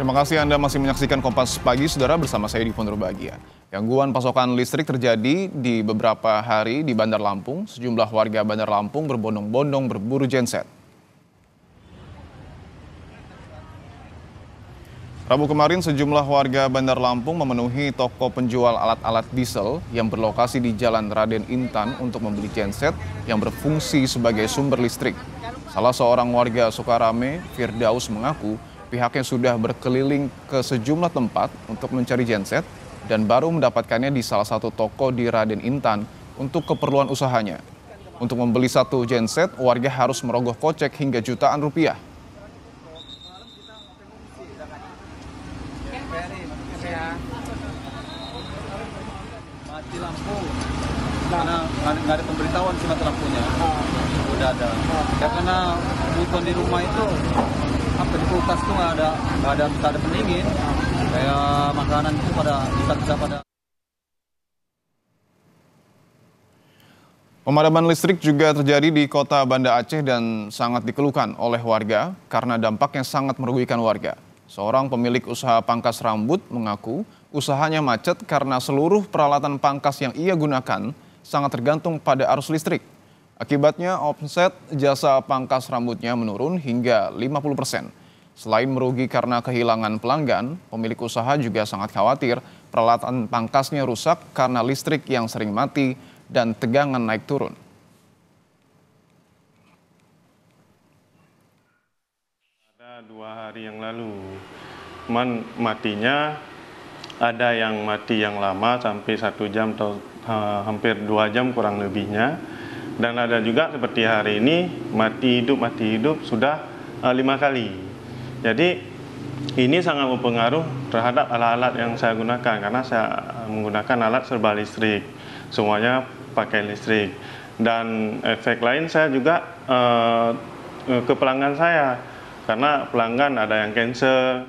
Terima kasih Anda masih menyaksikan Kompas Pagi, Saudara, bersama saya di Pondor Bahagia. Gangguan pasokan listrik terjadi di beberapa hari di Bandar Lampung. Sejumlah warga Bandar Lampung berbondong-bondong berburu genset. Rabu kemarin sejumlah warga Bandar Lampung memenuhi toko penjual alat-alat diesel yang berlokasi di Jalan Raden Intan untuk membeli genset yang berfungsi sebagai sumber listrik. Salah seorang warga Sukarame, Firdaus mengaku Pihaknya sudah berkeliling ke sejumlah tempat untuk mencari genset dan baru mendapatkannya di salah satu toko di Raden Intan untuk keperluan usahanya. Untuk membeli satu genset, warga harus merogoh kocek hingga jutaan rupiah. Karena nggak ada pemberitahuan sih mati lampunya. Udah ada. Ya karena bukan di rumah itu sampai di kulkas tuh nggak ada nggak ada nggak ada pendingin kayak makanan itu pada bisa bisa pada Pemadaman listrik juga terjadi di kota Banda Aceh dan sangat dikeluhkan oleh warga karena dampak yang sangat merugikan warga. Seorang pemilik usaha pangkas rambut mengaku usahanya macet karena seluruh peralatan pangkas yang ia gunakan sangat tergantung pada arus listrik. Akibatnya omset jasa pangkas rambutnya menurun hingga 50 persen. Selain merugi karena kehilangan pelanggan, pemilik usaha juga sangat khawatir peralatan pangkasnya rusak karena listrik yang sering mati dan tegangan naik turun. Ada dua hari yang lalu, cuman matinya ada yang mati yang lama sampai satu jam atau eh, hampir dua jam kurang lebihnya dan ada juga seperti hari ini mati hidup mati hidup sudah eh, lima kali jadi ini sangat berpengaruh terhadap alat-alat yang saya gunakan karena saya menggunakan alat serba listrik semuanya pakai listrik dan efek lain saya juga uh, ke pelanggan saya karena pelanggan ada yang cancer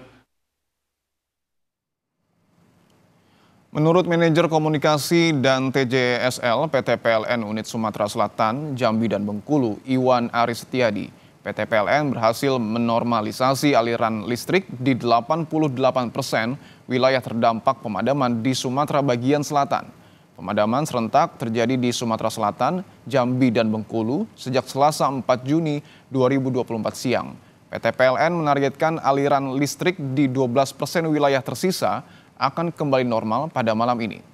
Menurut manajer komunikasi dan TJSL PT PLN Unit Sumatera Selatan, Jambi dan Bengkulu, Iwan Aris Setiadi, PT PLN berhasil menormalisasi aliran listrik di 88 persen wilayah terdampak pemadaman di Sumatera bagian selatan. Pemadaman serentak terjadi di Sumatera Selatan, Jambi dan Bengkulu sejak Selasa 4 Juni 2024 siang. PT PLN menargetkan aliran listrik di 12 persen wilayah tersisa akan kembali normal pada malam ini.